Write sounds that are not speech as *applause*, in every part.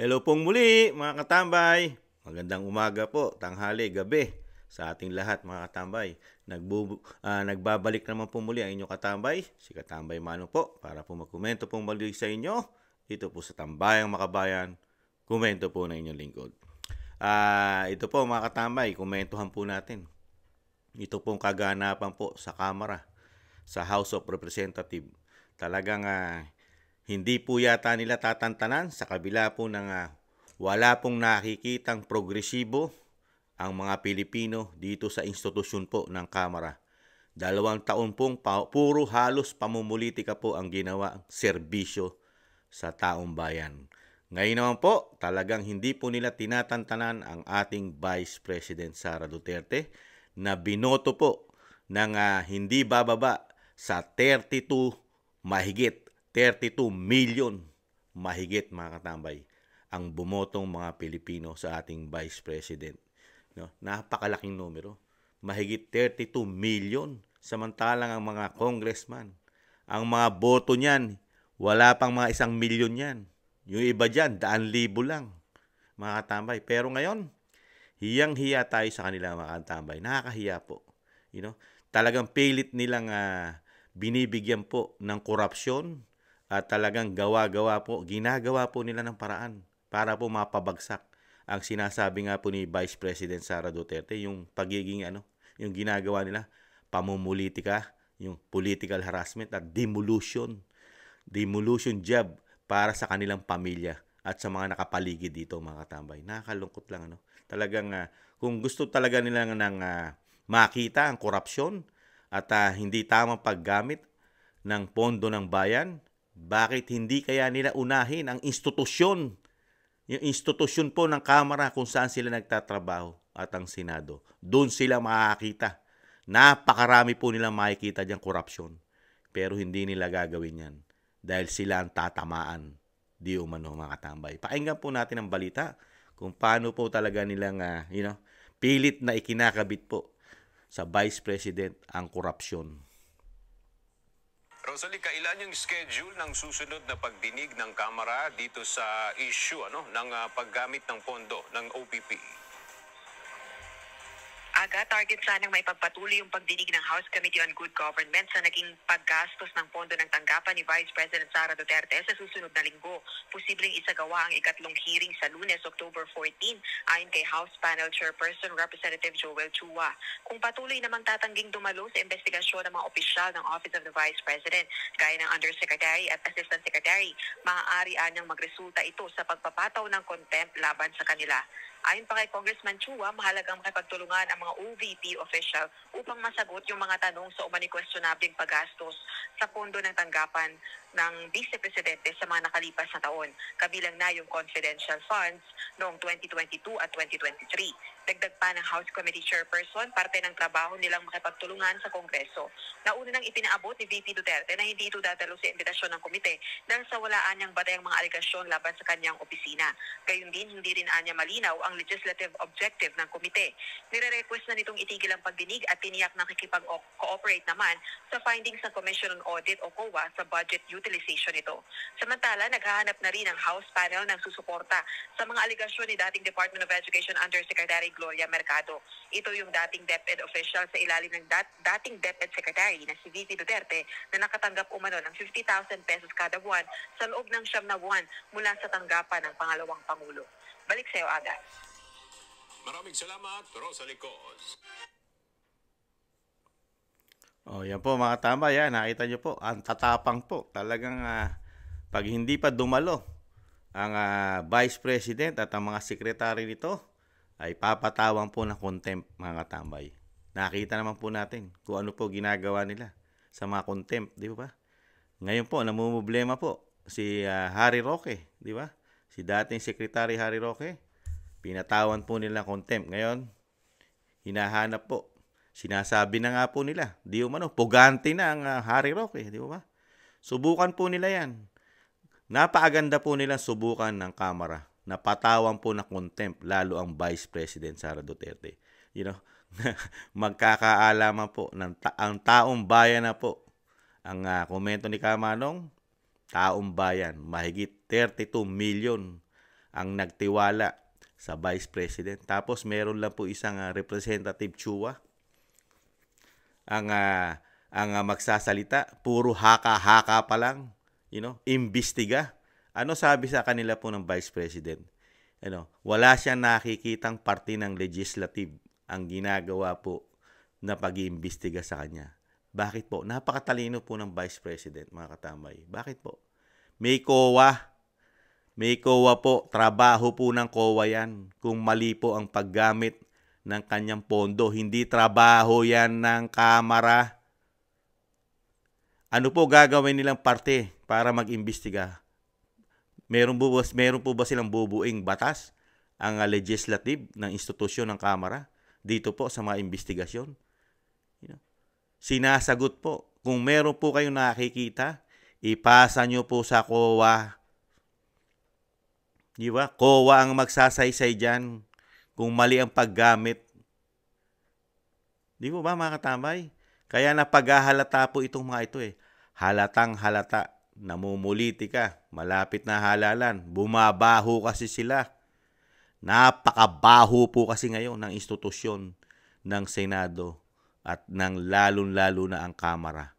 Hello pong muli mga katambay. Magandang umaga po, tanghali, gabi sa ating lahat mga katambay. Nagbu- uh, nagbabalik naman po muli ang inyong katambay, si Katambay Mano po, para po magkomento po muli sa inyo dito po sa Tambayang Makabayan. Komento po ng inyong lingkod. Uh, ito po mga katambay, komentohan po natin. Ito pong kaganapan po sa Kamara, sa House of Representative. Talagang uh, hindi po yata nila tatantanan sa kabila po ng uh, wala pong nakikitang progresibo ang mga Pilipino dito sa institusyon po ng Kamara. Dalawang taon pong pa- puro halos pamumulitika po ang ginawa serbisyo sa taong bayan. Ngayon naman po, talagang hindi po nila tinatantanan ang ating Vice President Sara Duterte na binoto po ng uh, hindi bababa sa 32 mahigit 32 million mahigit mga katambay ang bumotong mga Pilipino sa ating Vice President. No, napakalaking numero. Mahigit 32 million samantalang ang mga congressman, ang mga boto niyan, wala pang mga isang milyon yan. Yung iba dyan, daan libo lang, mga katambay. Pero ngayon, hiyang-hiya tayo sa kanila, mga katambay. Nakakahiya po. You know? Talagang pilit nilang uh, binibigyan po ng korupsyon, at talagang gawa-gawa po, ginagawa po nila ng paraan para po mapabagsak ang sinasabi nga po ni Vice President Sara Duterte, yung pagiging ano, yung ginagawa nila, pamumulitika, yung political harassment at demolition, demolition job para sa kanilang pamilya at sa mga nakapaligid dito mga katambay. Nakakalungkot lang ano. Talagang uh, kung gusto talaga nila ng uh, makita ang korupsyon at uh, hindi tamang paggamit ng pondo ng bayan, bakit hindi kaya nila unahin ang institusyon? Yung institusyon po ng Kamara kung saan sila nagtatrabaho at ang Senado. Doon sila makakita. Napakarami po nilang makikita diyang korupsyon. Pero hindi nila gagawin yan dahil sila ang tatamaan. Di umano mga katambay. Pakinggan po natin ang balita kung paano po talaga nilang, uh, you know, pilit na ikinakabit po sa Vice President ang korupsyon. Rosalie, kailan yung schedule ng susunod na pagdinig ng Kamara dito sa issue ano, ng uh, paggamit ng pondo ng OPP? aga, target sanang maipagpatuloy yung pagdinig ng House Committee on Good Government sa naging paggastos ng pondo ng tanggapan ni Vice President Sara Duterte sa susunod na linggo. Posibleng isagawa ang ikatlong hearing sa lunes, October 14, ayon kay House Panel Chairperson Representative Joel Chua. Kung patuloy namang tatangging dumalo sa investigasyon ng mga opisyal ng Office of the Vice President, gaya ng Undersecretary at Assistant Secretary, maaari anyang magresulta ito sa pagpapataw ng contempt laban sa kanila. Ayon pa kay Congressman Chua, mahalagang makipagtulungan ang mga OVP official upang masagot yung mga tanong sa umani umanikwestyonabling paggastos sa pondo ng tanggapan ng Vice Presidente sa mga nakalipas na taon, kabilang na yung confidential funds noong 2022 at 2023. Dagdag pa ng House Committee Chairperson, parte ng trabaho nilang makipagtulungan sa Kongreso. Nauna nang ipinaabot ni VP Duterte na hindi ito dadalo sa imbitasyon ng komite dahil sa walaan niyang batayang mga aligasyon laban sa kanyang opisina. Gayun din, hindi rin anya malinaw ang legislative objective ng komite. Nire-request na nitong itigil ang pagdinig at tiniyak na kikipag-cooperate naman sa findings ng Commission on Audit o COA sa budget utilization nito. Samantala, naghahanap na rin ang House panel ng susuporta sa mga aligasyon ni dating Department of Education Undersecretary Gloria Mercado. Ito yung dating DepEd official sa ilalim ng dat- dating DepEd Secretary na si VP Duterte na nakatanggap umano ng 50,000 pesos kada buwan sa loob ng siyam na buwan mula sa tanggapan ng pangalawang Pangulo. Balik sa iyo, Agas. Maraming salamat, Rosalicos. Oh, yan po mga tama yan. Nakita niyo po, ang tatapang po. Talagang uh, pag hindi pa dumalo ang uh, Vice President at ang mga sekretary nito, ay papatawan po ng contempt mga katambay. Nakita naman po natin kung ano po ginagawa nila sa mga contempt, di ba? Ngayon po, namumblema po si uh, Harry Roque, di ba? Si dating Secretary Harry Roque, pinatawan po nila contempt. Ngayon, hinahanap po. Sinasabi na nga po nila, di ba umano, pugante na ang uh, Harry Roque, di ba? Subukan po nila yan. Napaaganda po nila subukan ng kamera napatawan po na contempt lalo ang Vice President Sara Duterte. You know, *laughs* magkakaalaman po ng ta- ang taong bayan na po. Ang uh, komento ni Kamanong, taong bayan, mahigit 32 million ang nagtiwala sa Vice President. Tapos meron lang po isang uh, representative Chua ang uh, ang uh, magsasalita, puro haka-haka pa lang, you know, imbestiga ano sabi sa kanila po ng Vice President? Ano, wala siyang nakikitang parte ng legislative ang ginagawa po na pag-iimbestiga sa kanya. Bakit po? Napakatalino po ng Vice President, mga katambay. Bakit po? May COA. May COA po. Trabaho po ng COA yan. Kung mali po ang paggamit ng kanyang pondo. Hindi trabaho yan ng Kamara. Ano po gagawin nilang parte para mag-imbestiga? Meron po ba, meron po ba silang bubuing batas ang ah, legislative ng institusyon ng Kamara dito po sa mga investigasyon? You know, sinasagot po. Kung meron po kayong nakikita, ipasa nyo po sa COA. Di ba? COA ang magsasaysay dyan kung mali ang paggamit. Di po ba mga katambay? Kaya napaghahalata po itong mga ito eh. Halatang halata namumuliti ka, malapit na halalan, bumabaho kasi sila. Napakabaho po kasi ngayon ng institusyon ng Senado at ng lalong-lalo na ang Kamara,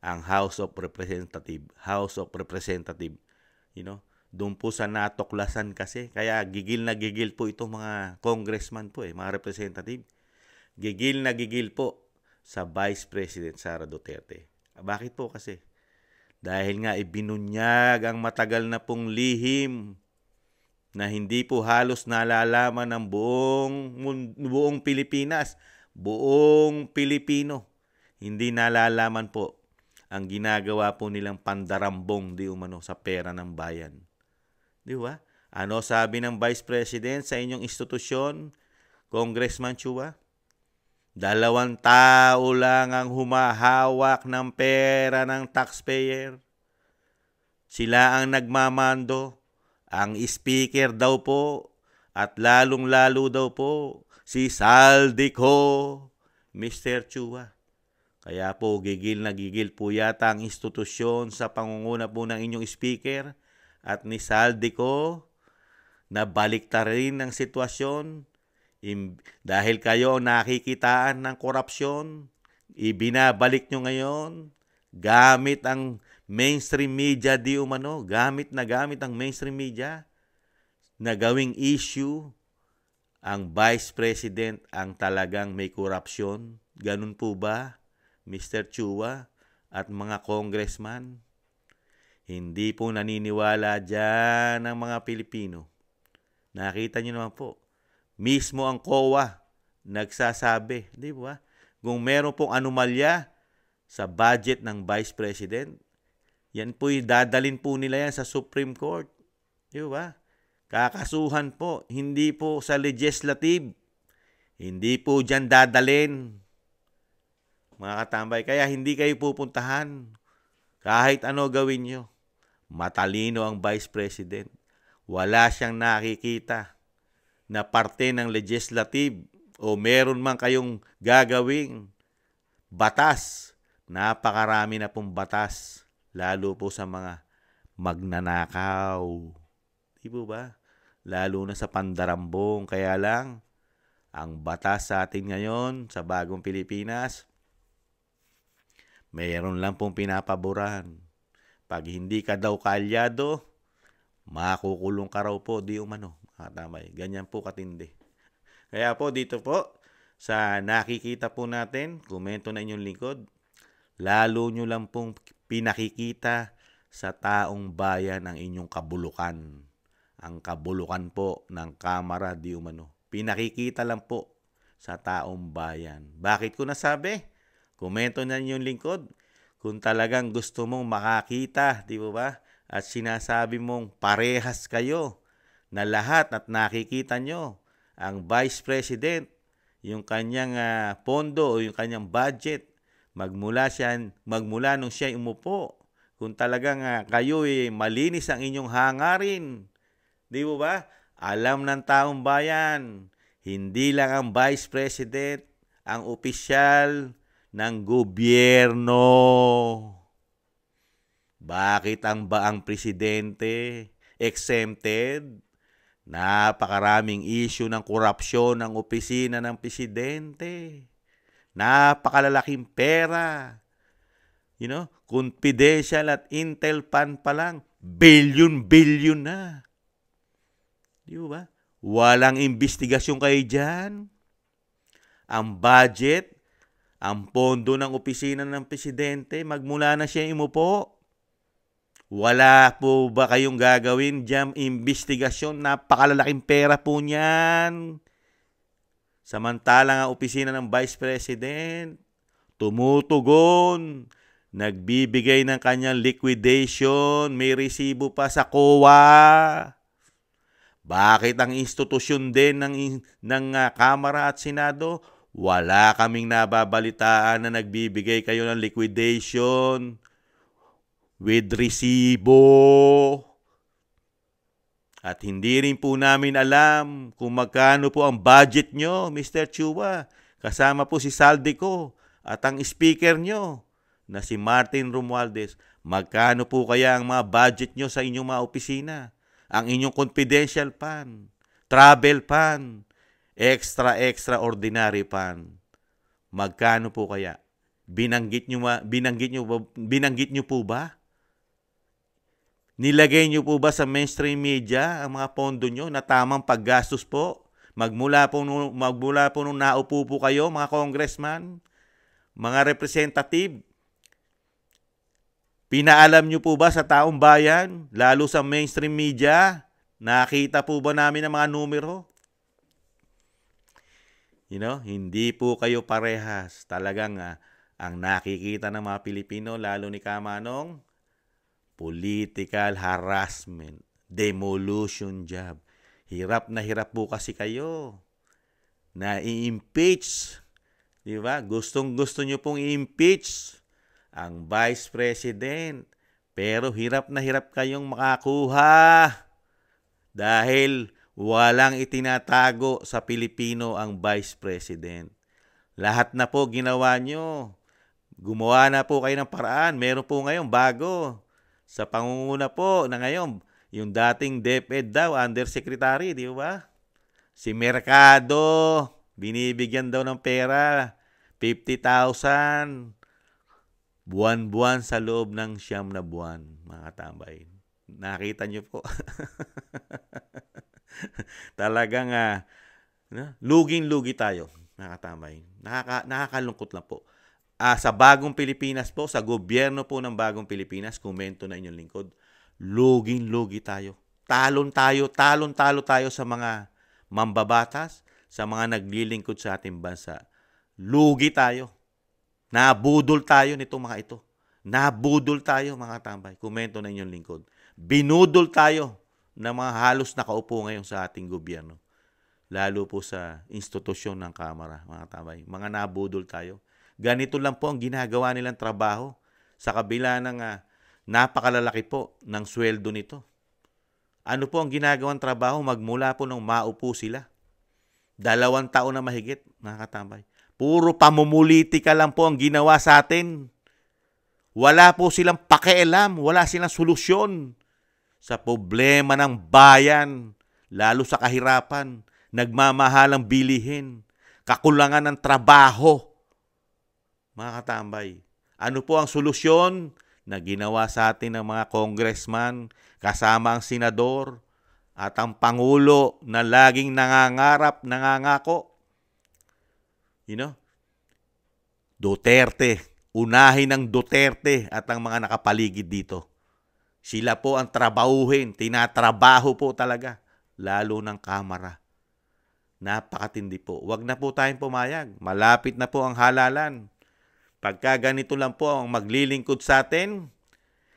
ang House of Representative, House of Representative, you know, doon po sa natuklasan kasi. Kaya gigil na gigil po itong mga congressman po eh, mga representative. Gigil na gigil po sa Vice President Sara Duterte. Bakit po kasi? Dahil nga ibinunyag ang matagal na pong lihim na hindi po halos nalalaman ng buong, buong Pilipinas, buong Pilipino. Hindi nalalaman po ang ginagawa po nilang pandarambong di umano sa pera ng bayan. Di ba? Ano sabi ng Vice President sa inyong institusyon, Congressman Chua? Dalawang tao lang ang humahawak ng pera ng taxpayer. Sila ang nagmamando, ang speaker daw po, at lalong-lalo daw po si Saldico, Mr. Chua. Kaya po gigil na gigil po yata ang institusyon sa pangunguna po ng inyong speaker at ni Saldico na baliktarin ang sitwasyon Im- Dahil kayo nakikitaan ng korupsyon, ibinabalik nyo ngayon gamit ang mainstream media di umano, gamit na gamit ang mainstream media na gawing issue ang Vice President ang talagang may korupsyon. Ganun po ba, Mr. Chua at mga congressman? Hindi po naniniwala dyan ng mga Pilipino. Nakita niyo naman po, Mismo ang COA nagsasabi, di ba? Kung meron pong anomalya sa budget ng Vice President, yan po'y dadalin po nila yan sa Supreme Court. Di ba? Kakasuhan po, hindi po sa legislative. Hindi po dyan dadalin. Mga katambay, kaya hindi kayo pupuntahan. Kahit ano gawin nyo. Matalino ang Vice President. Wala siyang nakikita na parte ng legislative o meron man kayong gagawing batas, napakarami na pong batas, lalo po sa mga magnanakaw. Di po ba? Lalo na sa pandarambong. Kaya lang, ang batas sa atin ngayon sa bagong Pilipinas, mayroon lang pong pinapaboran. Pag hindi ka daw kalyado, makukulong ka raw po, di umano. Ah, katamay. Ganyan po katindi. Kaya po dito po, sa nakikita po natin, komento na inyong lingkod, lalo nyo lang pong pinakikita sa taong bayan ang inyong kabulukan. Ang kabulukan po ng Kamara di Umano. Pinakikita lang po sa taong bayan. Bakit ko nasabi? Komento na inyong lingkod. Kung talagang gusto mong makakita, di ba ba? At sinasabi mong parehas kayo na lahat at nakikita nyo ang Vice President, yung kanyang uh, pondo o yung kanyang budget, magmula, siya, magmula nung siya umupo. Kung talagang uh, ah, kayo eh, malinis ang inyong hangarin, di ba ba? Alam ng taong bayan, hindi lang ang Vice President ang opisyal ng gobyerno. Bakit ang baang presidente exempted? Napakaraming issue ng korupsyon ng opisina ng presidente. Napakalalaking pera. You know, confidential at intel pan pa lang, billion-billion na. Di ba? Walang investigasyon kayo dyan. Ang budget, ang pondo ng opisina ng presidente, magmula na siya imupo. Wala po ba kayong gagawin dyan investigasyon? Napakalalaking pera po niyan. Samantala nga opisina ng Vice President, tumutugon, nagbibigay ng kanyang liquidation, may resibo pa sa COA. Bakit ang institusyon din ng, ng uh, Kamara at Senado, wala kaming nababalitaan na nagbibigay kayo ng liquidation? with resibo. At hindi rin po namin alam kung magkano po ang budget nyo, Mr. Chua. Kasama po si Saldi ko at ang speaker nyo na si Martin Romualdez. Magkano po kaya ang mga budget nyo sa inyong mga opisina? Ang inyong confidential pan, travel pan, extra extraordinary pan. Magkano po kaya? Binanggit nyo, binanggit nyo, binanggit nyo po ba? Nilagay niyo po ba sa mainstream media ang mga pondo niyo na tamang paggastos po? Magmula po nung, magmula po nung naupo po kayo mga congressman, mga representative, Pinaalam niyo po ba sa taong bayan, lalo sa mainstream media, nakita po ba namin ang mga numero? You know, hindi po kayo parehas. Talagang uh, ang nakikita ng mga Pilipino, lalo ni Kamanong, political harassment, demolition job. Hirap na hirap po kasi kayo. Na i-impeach. Di ba? Gustong gusto nyo pong i-impeach ang Vice President. Pero hirap na hirap kayong makakuha. Dahil walang itinatago sa Pilipino ang Vice President. Lahat na po ginawa nyo. Gumawa na po kayo ng paraan. Meron po ngayon bago sa pangunguna po na ngayon, yung dating DepEd daw, undersecretary, di ba? Si Mercado, binibigyan daw ng pera, 50,000 buwan-buwan sa loob ng siyam na buwan, mga tambay. Nakita niyo po. *laughs* Talagang uh, luging-lugi tayo, mga tambay. Nakaka- nakakalungkot lang po uh, sa bagong Pilipinas po, sa gobyerno po ng bagong Pilipinas, komento na inyong lingkod, luging-lugi tayo. Talon tayo, talon-talo tayo sa mga mambabatas, sa mga naglilingkod sa ating bansa. Lugi tayo. Nabudol tayo nitong mga ito. Nabudol tayo mga tambay. Komento na inyong lingkod. Binudol tayo ng mga halos nakaupo ngayon sa ating gobyerno. Lalo po sa institusyon ng Kamara, mga tambay. Mga nabudol tayo Ganito lang po ang ginagawa nilang trabaho sa kabila ng uh, napakalalaki po ng sweldo nito. Ano po ang ginagawang trabaho magmula po nung maupo sila? Dalawang taon na mahigit, mga Puro pamumuliti ka lang po ang ginawa sa atin. Wala po silang pakialam, wala silang solusyon sa problema ng bayan, lalo sa kahirapan, nagmamahalang bilihin, kakulangan ng trabaho, mga katambay? Ano po ang solusyon na ginawa sa atin ng mga congressman kasama ang senador at ang pangulo na laging nangangarap, nangangako? You know? Duterte. Unahin ang Duterte at ang mga nakapaligid dito. Sila po ang trabahuhin, tinatrabaho po talaga, lalo ng kamera. Napakatindi po. Huwag na po tayong pumayag. Malapit na po ang halalan. Pagka ganito lang po ang maglilingkod sa atin,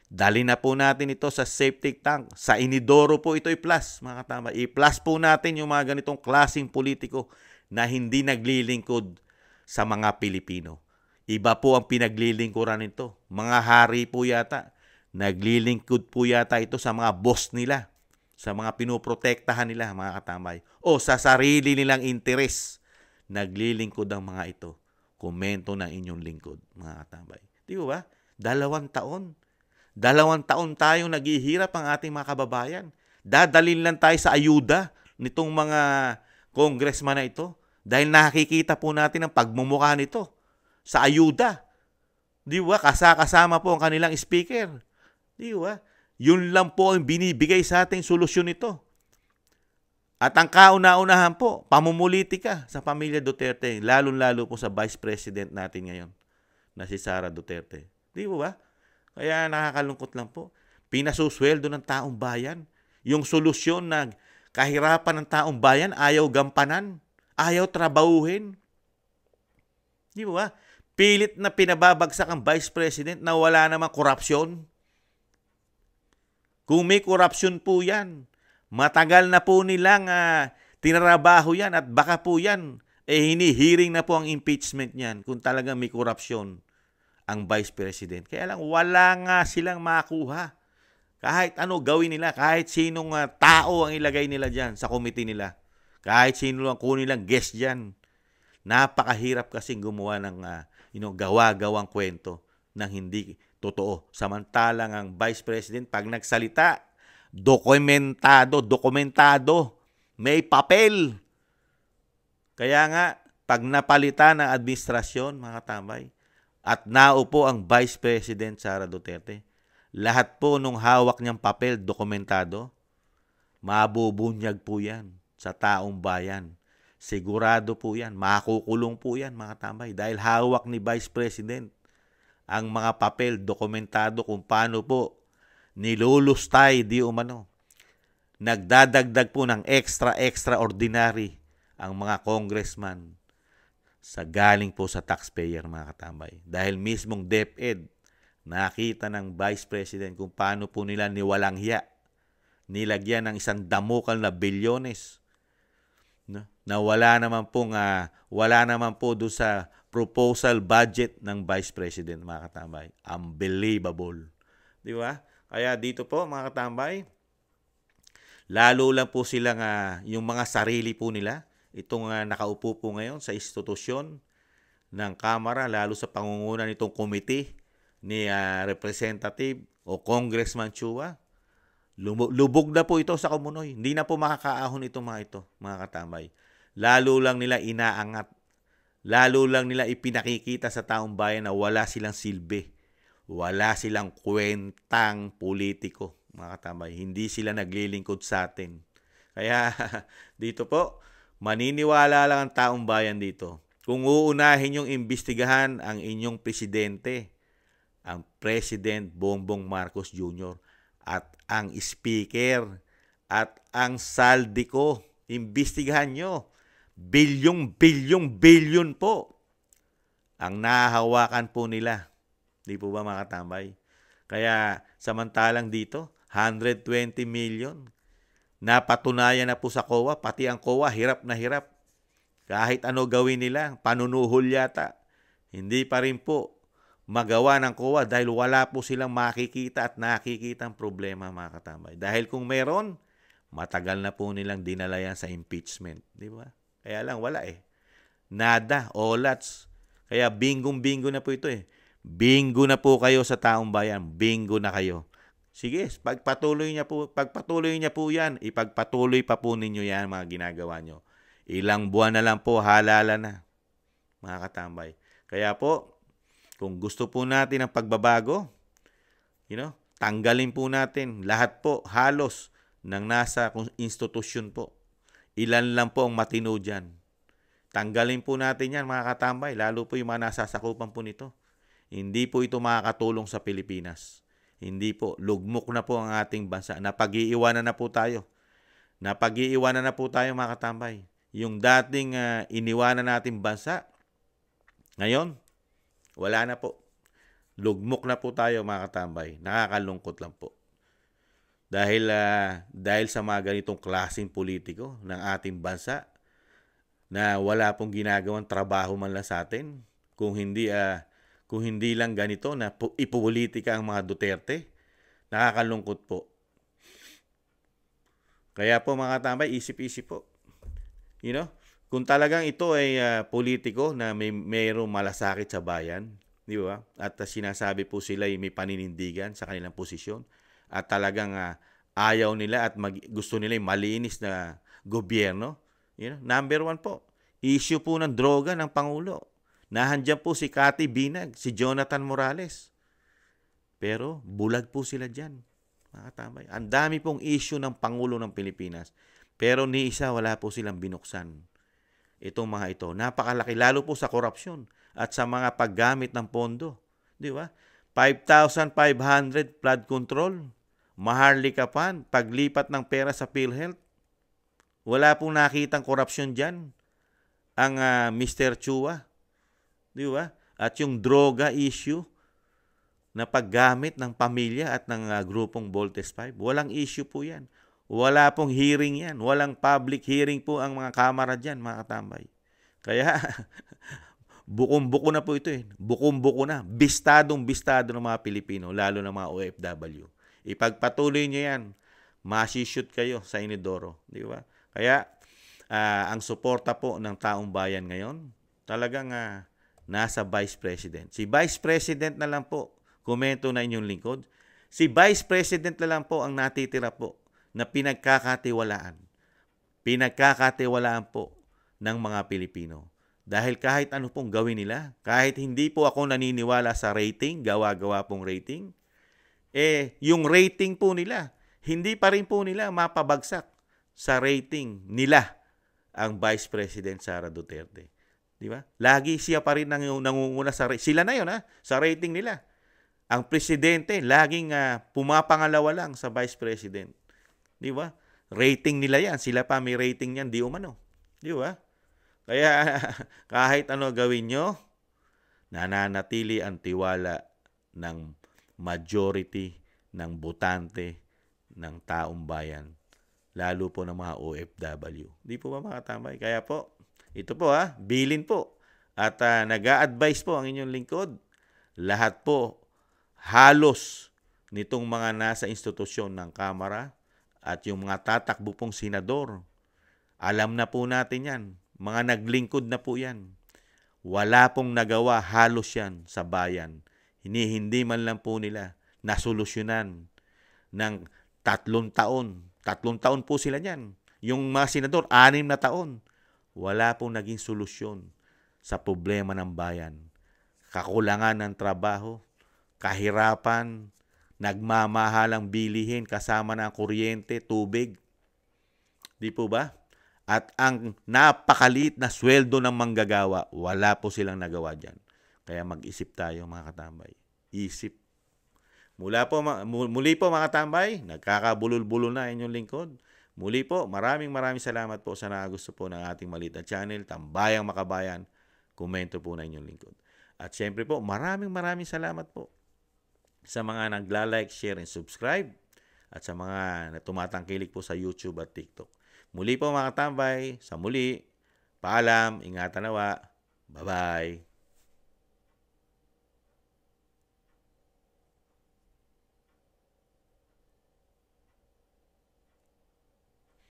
dali na po natin ito sa safety tank. Sa inidoro po ito i-plus, mga katama. I-plus po natin yung mga ganitong klaseng politiko na hindi naglilingkod sa mga Pilipino. Iba po ang pinaglilingkuran nito. Mga hari po yata. Naglilingkod po yata ito sa mga boss nila. Sa mga pinoprotektahan nila, mga katamay. O sa sarili nilang interes. Naglilingkod ang mga ito komento na inyong lingkod, mga katambay. Di ba? Dalawang taon. Dalawang taon tayong naghihirap ang ating mga kababayan. Dadalin lang tayo sa ayuda nitong mga congressman na ito dahil nakikita po natin ang pagmumukha nito sa ayuda. Di ba? Kasama po ang kanilang speaker. Di ba? Yun lang po ang binibigay sa ating solusyon nito. At ang kauna-unahan po, pamumulitika sa pamilya Duterte, lalong-lalo po sa Vice President natin ngayon na si Sara Duterte. Di ba Kaya nakakalungkot lang po. Pinasusweldo ng taong bayan. Yung solusyon na kahirapan ng taong bayan, ayaw gampanan, ayaw trabauhin. Di ba? Pilit na pinababagsak ang Vice President na wala namang korupsyon. Kung may korupsyon po yan, Matagal na po nilang uh, ah, tinrabaho yan at baka po yan eh hinihiring na po ang impeachment niyan kung talagang may korupsyon ang vice president. Kaya lang wala nga silang makuha. Kahit ano gawin nila, kahit sinong uh, tao ang ilagay nila diyan sa committee nila. Kahit sino ang kunin lang guest diyan. Napakahirap kasing gumawa ng uh, you know, gawa-gawang kwento ng hindi totoo. Samantalang ang vice president pag nagsalita, Dokumentado, dokumentado. May papel. Kaya nga, pag napalitan ang administrasyon, mga tambay, at naupo ang Vice President Sara Duterte, lahat po nung hawak niyang papel dokumentado, mabubunyag po yan sa taong bayan. Sigurado po yan, makukulong po yan mga tambay dahil hawak ni Vice President ang mga papel dokumentado kung paano po nilulustay di umano. Nagdadagdag po ng extra-extraordinary ang mga congressman sa galing po sa taxpayer mga katambay. Dahil mismong DepEd, nakita ng Vice President kung paano po nila niwalang hiya. Nilagyan ng isang damokal na bilyones. No? Na wala naman po nga, ah, wala naman po do sa proposal budget ng Vice President mga katambay. Unbelievable. Di ba? Kaya dito po mga katambay, lalo lang po silang uh, yung mga sarili po nila, itong uh, nakaupo po ngayon sa institusyon ng Kamara, lalo sa pangunguna nitong committee ni uh, Representative o Congressman Chua, lubog na po ito sa komunoy. Hindi na po makakaahon itong mga ito, mga katambay. Lalo lang nila inaangat. Lalo lang nila ipinakikita sa taong bayan na wala silang silbi wala silang kwentang politiko, mga katambay. Hindi sila naglilingkod sa atin. Kaya *laughs* dito po, maniniwala lang ang taong bayan dito. Kung uunahin yung imbestigahan ang inyong presidente, ang President Bongbong Marcos Jr. at ang Speaker at ang saldi ko, imbestigahan nyo. Bilyong, bilyong, bilyon po ang nahahawakan po nila Di po ba mga katambay? Kaya samantalang dito, 120 million. Napatunayan na po sa COA, pati ang COA hirap na hirap. Kahit ano gawin nila, panunuhol yata. Hindi pa rin po magawa ng COA dahil wala po silang makikita at nakikita ang problema mga katambay. Dahil kung meron, matagal na po nilang dinala yan sa impeachment. Di ba? Kaya lang wala eh. Nada, olats. Kaya bingong-bingo na po ito eh. Bingo na po kayo sa taong bayan. Bingo na kayo. Sige, pagpatuloy niya po, pagpatuloy niya po 'yan. Ipagpatuloy pa po ninyo 'yan mga ginagawa niyo. Ilang buwan na lang po halala na. Mga katambay. Kaya po, kung gusto po natin ang pagbabago, you know, tanggalin po natin lahat po halos ng nasa institusyon po. Ilan lang po ang matino diyan. Tanggalin po natin 'yan mga katambay, lalo po yung mga nasasakupan po nito. Hindi po ito makakatulong sa Pilipinas. Hindi po. Lugmok na po ang ating bansa. Napag-iiwanan na po tayo. Napag-iiwanan na po tayo mga katambay. Yung dating uh, iniwanan natin bansa, ngayon, wala na po. Lugmok na po tayo mga katambay. Nakakalungkot lang po. Dahil, uh, dahil sa mga ganitong klaseng politiko ng ating bansa, na wala pong ginagawang trabaho man lang sa atin. Kung hindi uh, kung hindi lang ganito na ipopolitika ang mga Duterte. Nakakalungkot po. Kaya po mga tambay, isip-isip po. You know, kung talagang ito ay uh, politiko na may mayroong malasakit sa bayan, di ba? At uh, sinasabi po sila ay may paninindigan sa kanilang posisyon at talagang uh, ayaw nila at mag, gusto nila ay malinis na gobyerno, you know, number one po, issue po ng droga ng Pangulo. Nahandyan po si Cathy Binag, si Jonathan Morales. Pero bulag po sila dyan. Ah, mga Ang dami pong issue ng Pangulo ng Pilipinas. Pero ni isa wala po silang binuksan. Itong mga ito. Napakalaki lalo po sa korupsyon at sa mga paggamit ng pondo. Di ba? 5,500 flood control. Maharlika Fund, paglipat ng pera sa PhilHealth. Wala pong nakitang korupsyon dyan. Ang uh, ah, Mr. Chua, Di ba? At yung droga issue na paggamit ng pamilya at ng uh, grupong Voltes 5, walang issue po yan. Wala pong hearing yan. Walang public hearing po ang mga kamara dyan, mga katambay. Kaya, *laughs* bukong-buko na po ito eh. Bukong-buko na. Bistadong-bistado ng mga Pilipino, lalo ng mga OFW. Ipagpatuloy nyo yan. Masishoot kayo sa Inidoro. Di ba? Kaya, uh, ang suporta po ng taong bayan ngayon, talagang uh, nasa Vice President. Si Vice President na lang po, komento na inyong lingkod. Si Vice President na lang po ang natitira po na pinagkakatiwalaan. Pinagkakatiwalaan po ng mga Pilipino. Dahil kahit ano pong gawin nila, kahit hindi po ako naniniwala sa rating, gawa-gawa pong rating, eh, yung rating po nila, hindi pa rin po nila mapabagsak sa rating nila ang Vice President Sara Duterte. Di ba? Lagi siya pa rin nang, nangunguna sa sila na 'yon ha, sa rating nila. Ang presidente laging uh, pumapangalawa lang sa vice president. Di ba? Rating nila 'yan, sila pa may rating 'yan, di umano. Di ba? Kaya *laughs* kahit ano gawin nyo, nananatili ang tiwala ng majority ng botante ng taong bayan, lalo po ng mga OFW. Di po ba mga tamay? Kaya po, ito po ha, bilin po. At uh, ah, nag advise po ang inyong lingkod. Lahat po, halos nitong mga nasa institusyon ng Kamara at yung mga tatakbo pong senador. Alam na po natin yan. Mga naglingkod na po yan. Wala pong nagawa halos yan sa bayan. Hinihindi man lang po nila nasolusyonan ng tatlong taon. Tatlong taon po sila niyan. Yung mga senador, anim na taon. Wala pong naging solusyon sa problema ng bayan. Kakulangan ng trabaho, kahirapan, nagmamahalang bilihin kasama ng kuryente, tubig. Di po ba? At ang napakalit na sweldo ng manggagawa, wala po silang nagawa dyan. Kaya mag-isip tayo mga katambay. Isip. Mula po, muli po mga katambay, nagkakabulol-bulol na inyong lingkod. Muli po, maraming maraming salamat po sa nakagusto po ng ating maliit na channel, Tambayang Makabayan. Komento po na inyong lingkod. At syempre po, maraming maraming salamat po sa mga nagla-like, share, and subscribe at sa mga tumatangkilik po sa YouTube at TikTok. Muli po mga tambay, sa muli, paalam, ingatan nawa, bye-bye.